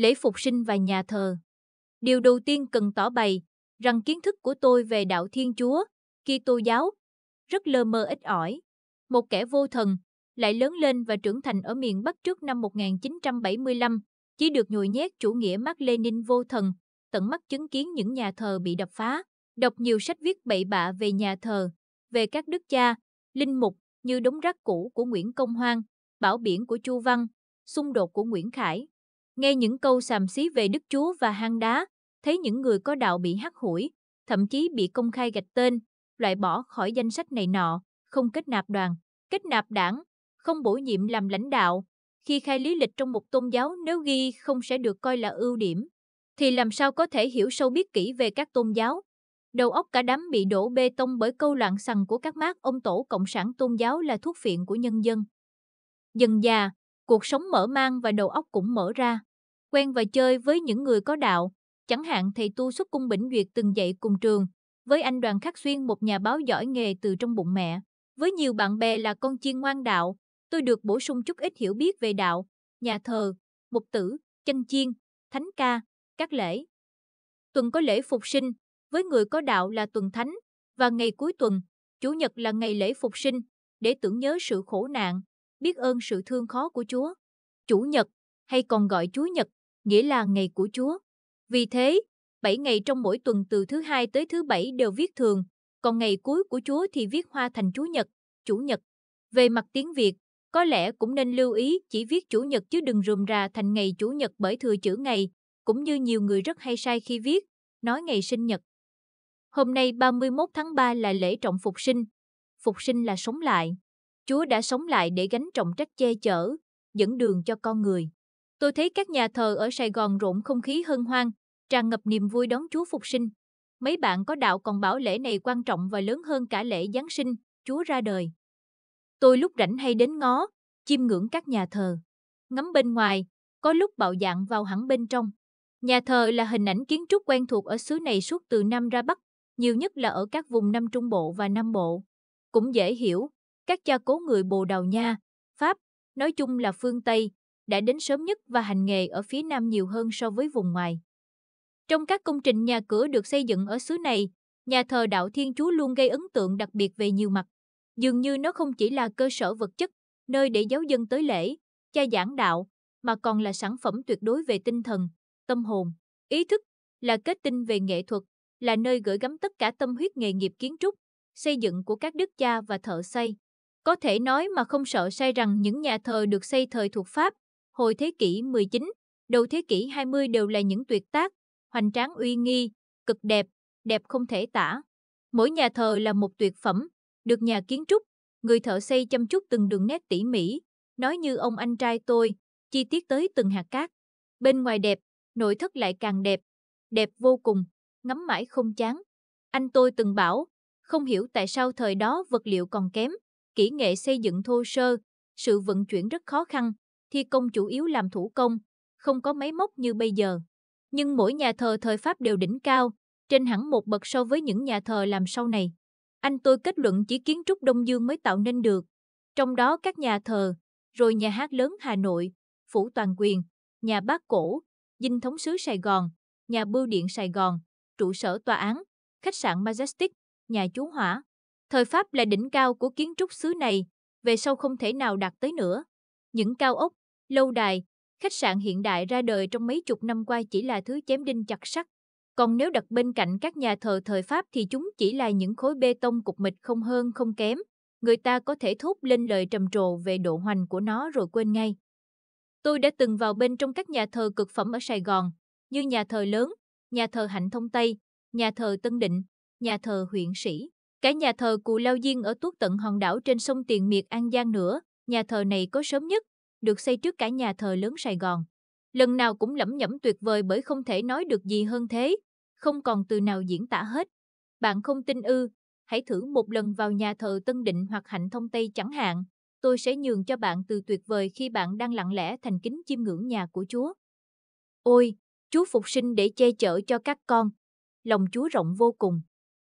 lễ phục sinh và nhà thờ. Điều đầu tiên cần tỏ bày rằng kiến thức của tôi về đạo Thiên Chúa, Kitô giáo rất lơ mơ ít ỏi. Một kẻ vô thần lại lớn lên và trưởng thành ở miền Bắc trước năm 1975, chỉ được nhồi nhét chủ nghĩa Mác Lênin vô thần, tận mắt chứng kiến những nhà thờ bị đập phá, đọc nhiều sách viết bậy bạ về nhà thờ, về các đức cha, linh mục như đống rác cũ của Nguyễn Công Hoang, bảo biển của Chu Văn, xung đột của Nguyễn Khải nghe những câu xàm xí về Đức Chúa và hang đá, thấy những người có đạo bị hắt hủi, thậm chí bị công khai gạch tên, loại bỏ khỏi danh sách này nọ, không kết nạp đoàn, kết nạp đảng, không bổ nhiệm làm lãnh đạo. Khi khai lý lịch trong một tôn giáo nếu ghi không sẽ được coi là ưu điểm, thì làm sao có thể hiểu sâu biết kỹ về các tôn giáo. Đầu óc cả đám bị đổ bê tông bởi câu loạn sằng của các mác ông tổ cộng sản tôn giáo là thuốc phiện của nhân dân. Dần già, cuộc sống mở mang và đầu óc cũng mở ra quen và chơi với những người có đạo. Chẳng hạn thầy tu xuất cung Bỉnh Duyệt từng dạy cùng trường, với anh Đoàn Khắc Xuyên một nhà báo giỏi nghề từ trong bụng mẹ. Với nhiều bạn bè là con chiên ngoan đạo, tôi được bổ sung chút ít hiểu biết về đạo, nhà thờ, mục tử, chân chiên, thánh ca, các lễ. Tuần có lễ phục sinh, với người có đạo là tuần thánh, và ngày cuối tuần, Chủ nhật là ngày lễ phục sinh, để tưởng nhớ sự khổ nạn, biết ơn sự thương khó của Chúa. Chủ nhật, hay còn gọi Chúa nhật, nghĩa là ngày của Chúa. Vì thế, 7 ngày trong mỗi tuần từ thứ hai tới thứ bảy đều viết thường, còn ngày cuối của Chúa thì viết hoa thành Chúa Nhật, Chủ Nhật. Về mặt tiếng Việt, có lẽ cũng nên lưu ý chỉ viết Chủ Nhật chứ đừng rùm rà thành ngày Chủ Nhật bởi thừa chữ ngày, cũng như nhiều người rất hay sai khi viết, nói ngày sinh nhật. Hôm nay 31 tháng 3 là lễ trọng phục sinh. Phục sinh là sống lại. Chúa đã sống lại để gánh trọng trách che chở, dẫn đường cho con người. Tôi thấy các nhà thờ ở Sài Gòn rộn không khí hân hoan, tràn ngập niềm vui đón Chúa phục sinh. Mấy bạn có đạo còn bảo lễ này quan trọng và lớn hơn cả lễ Giáng sinh, Chúa ra đời. Tôi lúc rảnh hay đến ngó, chiêm ngưỡng các nhà thờ. Ngắm bên ngoài, có lúc bạo dạng vào hẳn bên trong. Nhà thờ là hình ảnh kiến trúc quen thuộc ở xứ này suốt từ Nam ra Bắc, nhiều nhất là ở các vùng Nam Trung Bộ và Nam Bộ. Cũng dễ hiểu, các cha cố người Bồ Đào Nha, Pháp, nói chung là phương Tây, đã đến sớm nhất và hành nghề ở phía Nam nhiều hơn so với vùng ngoài. Trong các công trình nhà cửa được xây dựng ở xứ này, nhà thờ đạo Thiên Chúa luôn gây ấn tượng đặc biệt về nhiều mặt. Dường như nó không chỉ là cơ sở vật chất, nơi để giáo dân tới lễ, cha giảng đạo, mà còn là sản phẩm tuyệt đối về tinh thần, tâm hồn, ý thức, là kết tinh về nghệ thuật, là nơi gửi gắm tất cả tâm huyết nghề nghiệp kiến trúc, xây dựng của các đức cha và thợ xây. Có thể nói mà không sợ sai rằng những nhà thờ được xây thời thuộc Pháp hồi thế kỷ 19, đầu thế kỷ 20 đều là những tuyệt tác, hoành tráng uy nghi, cực đẹp, đẹp không thể tả. Mỗi nhà thờ là một tuyệt phẩm, được nhà kiến trúc, người thợ xây chăm chút từng đường nét tỉ mỉ, nói như ông anh trai tôi, chi tiết tới từng hạt cát. Bên ngoài đẹp, nội thất lại càng đẹp, đẹp vô cùng, ngắm mãi không chán. Anh tôi từng bảo, không hiểu tại sao thời đó vật liệu còn kém, kỹ nghệ xây dựng thô sơ, sự vận chuyển rất khó khăn, thi công chủ yếu làm thủ công, không có máy móc như bây giờ. Nhưng mỗi nhà thờ thời Pháp đều đỉnh cao, trên hẳn một bậc so với những nhà thờ làm sau này. Anh tôi kết luận chỉ kiến trúc Đông Dương mới tạo nên được. Trong đó các nhà thờ, rồi nhà hát lớn Hà Nội, Phủ Toàn Quyền, nhà Bác Cổ, Dinh Thống sứ Sài Gòn, nhà Bưu điện Sài Gòn, trụ sở tòa án, khách sạn Majestic, nhà chú hỏa. Thời Pháp là đỉnh cao của kiến trúc xứ này, về sau không thể nào đạt tới nữa. Những cao ốc, lâu đài, khách sạn hiện đại ra đời trong mấy chục năm qua chỉ là thứ chém đinh chặt sắt. Còn nếu đặt bên cạnh các nhà thờ thời Pháp thì chúng chỉ là những khối bê tông cục mịch không hơn không kém. Người ta có thể thốt lên lời trầm trồ về độ hoành của nó rồi quên ngay. Tôi đã từng vào bên trong các nhà thờ cực phẩm ở Sài Gòn, như nhà thờ lớn, nhà thờ Hạnh Thông Tây, nhà thờ Tân Định, nhà thờ huyện Sĩ, cả nhà thờ Cù Lao Diên ở tuốt tận hòn đảo trên sông Tiền Miệt An Giang nữa. Nhà thờ này có sớm nhất được xây trước cả nhà thờ lớn Sài Gòn. Lần nào cũng lẩm nhẩm tuyệt vời bởi không thể nói được gì hơn thế, không còn từ nào diễn tả hết. Bạn không tin ư, hãy thử một lần vào nhà thờ Tân Định hoặc Hạnh Thông Tây chẳng hạn. Tôi sẽ nhường cho bạn từ tuyệt vời khi bạn đang lặng lẽ thành kính chiêm ngưỡng nhà của Chúa. Ôi, Chúa phục sinh để che chở cho các con. Lòng Chúa rộng vô cùng.